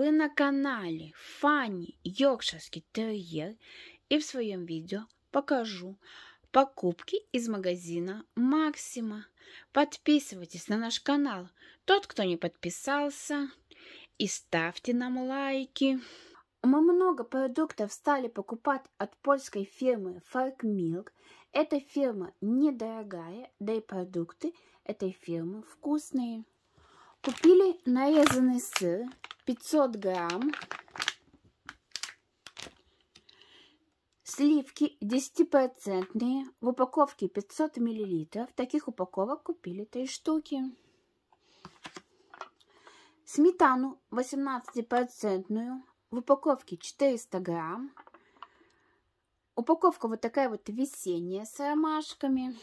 Вы на канале Фанні Йоркширський тер'єр и в своем видео покажу покупки из магазина Максима. Подписывайтесь на наш канал, тот, кто не подписался, и ставьте нам лайки. Мы много продуктов стали покупать от польской фирмы Fark Milk. Эта фирма недорогая, да и продукты этой фирмы вкусные. Купили нарезанный сыр 500 грамм, сливки 10% в упаковке 500 мл. Таких упаковок купили 3 штуки. Сметану 18% в упаковке 400 грамм. Упаковка вот такая вот весенняя с ромашками.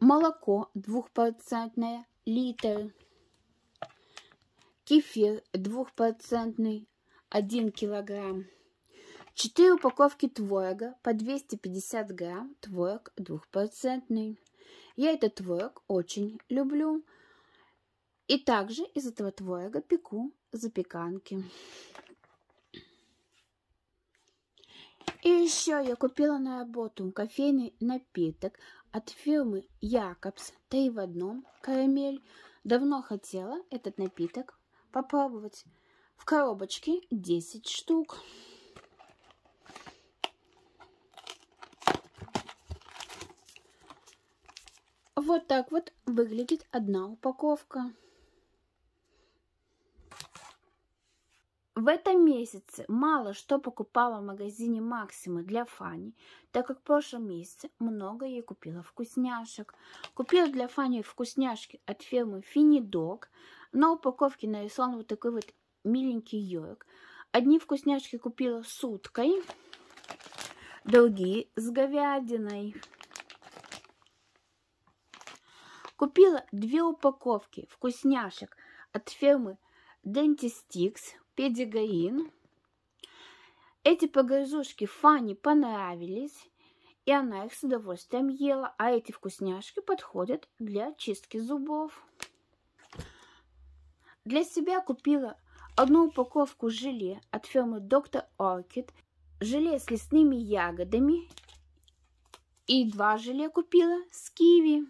молоко двухпроцентное литр, кефир двухпроцентный 1 килограмм, 4 упаковки творога по 250 грамм, творог двухпроцентный. Я этот творог очень люблю. И также из этого творога пеку запеканки. И еще я купила на работу кофейный напиток от фирмы Якобс. и в одном, карамель. Давно хотела этот напиток попробовать. В коробочке 10 штук. Вот так вот выглядит одна упаковка. В этом месяце мало что покупала в магазине Максима для Фани, так как в прошлом месяце много ей купила вкусняшек. Купила для Фани вкусняшки от фирмы Финидог. На упаковке нарисован вот такой вот миленький йорк. Одни вкусняшки купила с уткой, другие с говядиной. Купила две упаковки вкусняшек от фирмы Dentistix педигоин. Эти погрызушки Фанни понравились, и она их с удовольствием ела, а эти вкусняшки подходят для чистки зубов. Для себя купила одну упаковку желе от фирмы Доктор Orchid, желе с лесными ягодами и два желе купила с киви.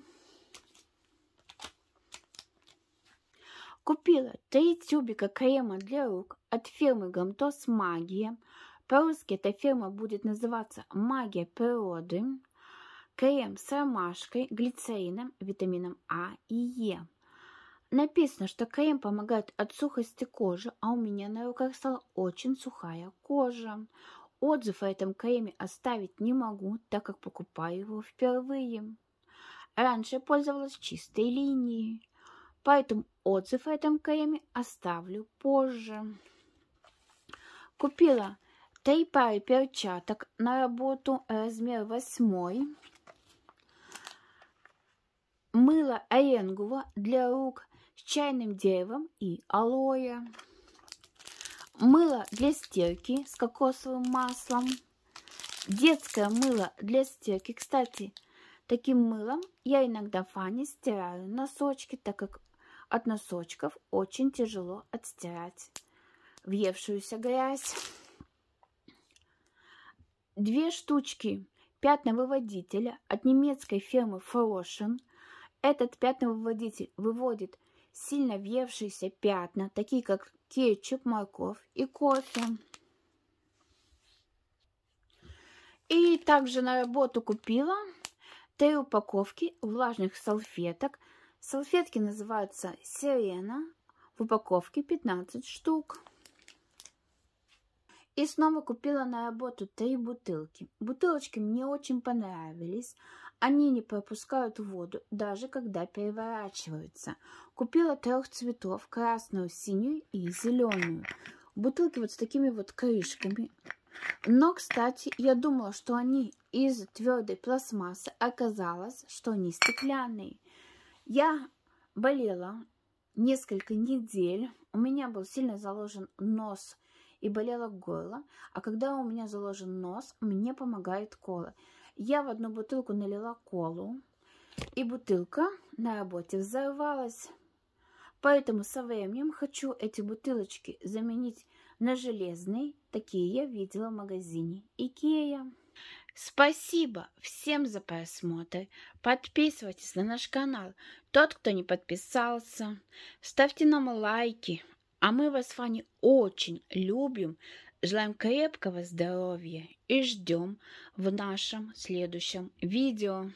Купила три тюбика крема для рук от фирмы Гамтос Магия. По-русски эта фирма будет называться «Магия природы». Крем с ромашкой, глицерином, витамином А и Е. Написано, что крем помогает от сухости кожи, а у меня на руках стала очень сухая кожа. Отзыв о этом креме оставить не могу, так как покупаю его впервые. Раньше пользовалась чистой линией. Поэтому отзыв о этом креме оставлю позже. Купила три пары перчаток на работу размер 8. Мыло оренгула для рук с чайным деревом и алоэ. Мыло для стирки с кокосовым маслом. Детское мыло для стирки. Кстати, таким мылом я иногда Фане стираю носочки, так как от носочков очень тяжело отстирать въевшуюся грязь. Две штучки пятновыводителя от немецкой фирмы Froschen. Этот пятновыводитель выводит сильно въевшиеся пятна, такие как кетчуп, морковь и кофе. И также на работу купила три упаковки влажных салфеток – Салфетки называются Сирена. В упаковке 15 штук. И снова купила на работу три бутылки. Бутылочки мне очень понравились. Они не пропускают воду, даже когда переворачиваются. Купила трех цветов, красную, синюю и зеленую. Бутылки вот с такими вот крышками. Но, кстати, я думала, что они из твердой пластмассы. Оказалось, что они стеклянные. Я болела несколько недель, у меня был сильно заложен нос и болела горло, а когда у меня заложен нос, мне помогает кола. Я в одну бутылку налила колу, и бутылка на работе взорвалась. Поэтому со временем хочу эти бутылочки заменить на железный. Такие я видела в магазине Икея. Спасибо всем за просмотр. Подписывайтесь на наш канал. Тот, кто не подписался, ставьте нам лайки. А мы вас с вами очень любим, желаем крепкого здоровья и ждем в нашем следующем видео.